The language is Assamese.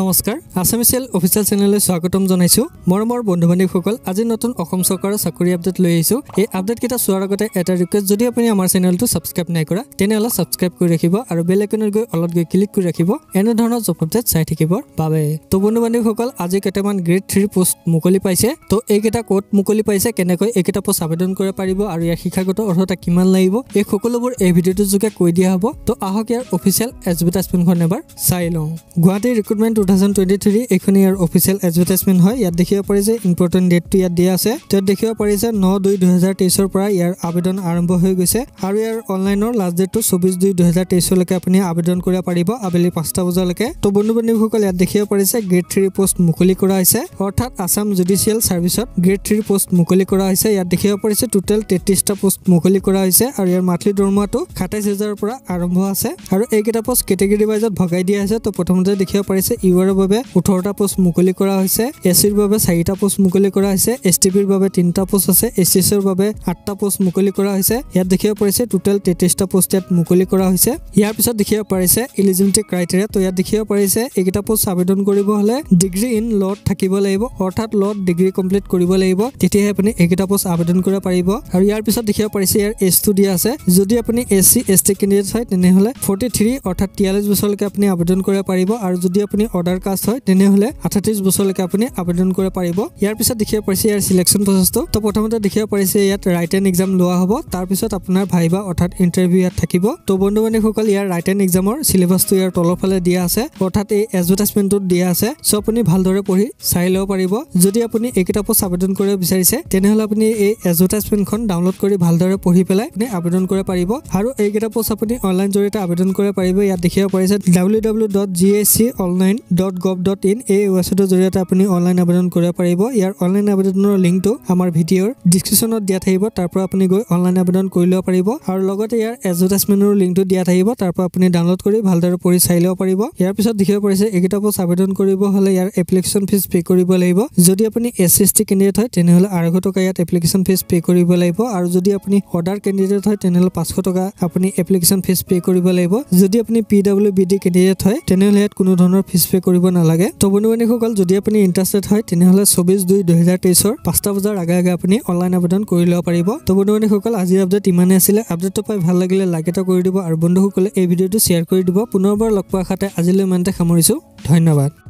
নমস্কাৰ আছামিজ চেল অফিচিয়েল চেনেললৈ স্বাগতম জনাইছোঁ মৰমৰ বন্ধু বান্ধৱীসকল আজি নতুন অসম চৰকাৰৰ চাকৰি আপডেট লৈ আহিছোঁ এই আপডেটকেইটা চোৱাৰ আগতে এটা ৰিকুৱেষ্ট যদি আপুনি আমাৰ চেনেলটো ছাবস্ক্ৰাইব নাই কৰা তেনেহ'লে ছাবস্ক্ৰাইব কৰি ৰাখিব আৰু বেলেগ গৈ অলপ গৈ ক্লিক কৰি ৰাখিব এনেধৰণৰ জব আপডেট চাই থাকিবৰ বাবে ত' বন্ধু বান্ধৱীসকল আজি কেইটামান গ্ৰেড থ্ৰীৰ পোষ্ট মুকলি পাইছে ত' এইকেইটা ক'ত মুকলি পাইছে কেনেকৈ এইকেইটা পোষ্ট আবেদন কৰিব পাৰিব আৰু ইয়াৰ শিক্ষাগত অৰ্হতা কিমান লাগিব এই সকলোবোৰ এই ভিডিঅ'টোৰ যোগে কৈ দিয়া হ'ব ত' আহক ইয়াৰ অফিচিয়েল এডভাৰটাইজমেণ্টখন এবাৰ চাই লওঁ গুৱাহাটীৰ recruitment two thousand twenty three এইখন ইয়াৰ অফিচিয়েল এডভাৰটাইজমেণ্ট হয় ইয়াত দেখিব পাৰি যে ইম্পৰ্টেণ্ট ডেটটো ইয়াত দিয়া আছে তাত দেখিব পাৰি যে ন দুই দুহেজাৰ তেইছৰ পৰা ইয়াৰ আবেদন আৰম্ভ হৈ গৈছে আৰু ইয়াৰ অনলাইনৰ লাষ্ট ডেটটো চৌবিছ দুই দুহেজাৰ তেইছলৈকে আপুনি আবেদন কৰিব পাৰিব আবেলি পাঁচটা বজালৈকে ত' বন্ধু বান্ধৱীসকল ইয়াত দেখিব পাৰি যে গ্ৰেড থ্ৰীৰ প'ষ্ট মুকলি কৰা হৈছে অৰ্থাৎ আছাম জুডিচিয়েল চাৰ্ভিছত গ্ৰেড থ্ৰীৰ প'ষ্ট মুকলি কৰা হৈছে ইয়াত দেখিব পাৰিছে টোটেল তেত্ৰিছটা প'ষ্ট মুকলি কৰা হৈছে আৰু ইয়াৰ মাথলি দৰমহাটো সাতাইছ হেজাৰৰ পৰা আৰম্ভ আছে আৰু এইকেইটা পষ্ট কেটেগৰী ৱাইজত ভগাই দিয়া হৈছে ত' প্ৰথমতে দেখিব পাৰিছে ইউৰ বাবে ওঠৰটা পোষ্ট মুকলি কৰা হৈছে এ চিৰ বাবে চাৰিটা পোষ্ট মুকলি কৰা হৈছে এছ টি পিৰ বাবে তিনিটা পোষ্ট আছে এছ চি চিৰ বাবে আঠটা পোষ্ট মুকলি কৰা হৈছে ইয়াত দেখিব পাৰিছে টোটেল তেত্ৰিছটা পোষ্ট ইয়াত মুকলি কৰা হৈছে ইয়াৰ পিছত দেখিব পাৰিছে ইলিজিবিলিটি ক্ৰাইটেৰিয়া ত' ইয়াত দেখিব পাৰিছে এইকেইটা পোষ্ট আবেদন কৰিব হ'লে ডিগ্ৰী ইন লত থাকিব লাগিব অৰ্থাৎ লত ডিগ্ৰী কমপ্লিট কৰিব লাগিব তেতিয়াহে আপুনি এইকেইটা পোষ্ট আবেদন কৰিব পাৰিব আৰু ইয়াৰ পিছত দেখিব পাৰিছে ইয়াৰ টু দিয়া আছে যদি আপুনি S C S T candidate হয় তেনেহ'লে ফৰ্টি থ্ৰী অৰ্থাৎ তিয়াল্লিছ বছৰলৈকে আপুনি আবেদন কৰিব পাৰিব আৰু যদি আপুনি অৰ্ডাৰ কাষ্ট হয় তেনেহ'লে আঠত্ৰিছ বছৰলৈকে আপুনি আবেদন কৰিব পাৰিব ইয়াৰ পিছত দেখিব পাৰিছে ইয়াৰ চিলেকশ্যন প্ৰচেছটো তো প্ৰথমতে দেখিব পাৰিছে ইয়াত ৰাইট এণ্ড এক্সাম লোৱা হ'ব তাৰপিছত আপোনাৰ ভাইবা অৰ্থাৎ ইণ্টাৰভিউ ইয়াত থাকিব তো বন্ধু বান্ধৱীসকল ইয়াৰ ৰাইট এণ্ড এক্সামৰ চিলেবাছটো ইয়াৰ তলৰ ফালে দিয়া আছে অৰ্থাৎ এই এডভাৰ্টাইজমেণ্টটোত দিয়া আছে চ' আপুনি ভালদৰে পঢ়ি চাই ল'ব পাৰিব যদি আপুনি এইকেইটা পষ্ট আবেদন কৰিব বিচাৰিছে তেনেহ'লে আপুনি এই এডভাৰটাইজমেণ্টখন ডাউনলোড কৰি ভালদৰে পঢ়ি পেলাই আপুনি আবেদন কৰিব পাৰিব আৰু এইকেইটা পষ্ট আপুনি অনলাইন জৰিয়তে আবেদন কৰিব পাৰিব ইয়াত দেখিব পাৰিছে W W dot G S C online dot gov dot in এই ৱেবছাইটৰ জৰিয়তে আপুনি অনলাইন আবেদন কৰিব পাৰিব ইয়াৰ অনলাইন আবেদনৰ লিংকটো আমাৰ ভিডিঅ'ৰ ডিছক্ৰিপশ্যনত দিয়া থাকিব তাৰ পৰা আপুনি গৈ অনলাইন আবেদন কৰি ল'ব পাৰিব আৰু লগতে ইয়াৰ এডভাৰটাইজমেণ্টৰ লিংকটো দিয়া থাকিব তাৰ পৰা আপুনি ডাউনলোড কৰি ভালদৰে পঢ়ি চাই ল'ব পাৰিব ইয়াৰ পিছত দেখিব পাৰিছে এইকেইটা পোষ্ট আবেদন কৰিব হ'লে ইয়াৰ এপ্লিকেশ্যন ফিজ পে' কৰিব লাগিব যদি আপুনি এছ এছ টি কেণ্ডিডেট হয় তেনেহ'লে আঢ়ৈশ টকা ইয়াত এপ্লিকেশ্যন ফিজ পে' কৰিব লাগিব আৰু যদি আপুনি অৰ্ডাৰ কেণ্ডিডেট হয় তেনেহ'লে পাঁচশ টকা আপুনি এপ্লিকেশ্যন ফিজ পে' কৰিব লাগিব যদি আপুনি P W B D candidate হয় তেনেহ'লে ইয়াত কোনো ধৰণৰ ফিজ পে কৰিব নালাগে ত' বনিবনীসকল যদি আপুনি ইণ্টাৰেষ্টেড হয় তেনেহ'লে চৌবিছ দুই দুহেজাৰ তেইছৰ পাঁচটা বজাৰ আগে আগে আপুনি অনলাইন আবেদন কৰি ল'ব পাৰিব ত' বনিবনীসকল আজিৰ আপডেট ইমানেই আছিলে আপডেটটো পাই ভাল লাগিলে লাইক এটা কৰি দিব আৰু বন্ধুসকলে এই ভিডিঅ'টো শ্বেয়াৰ কৰি দিব পুনৰবাৰ লগ পোৱা আশাতে আজিলৈ ইমানতে সামৰিছোঁ ধন্যবাদ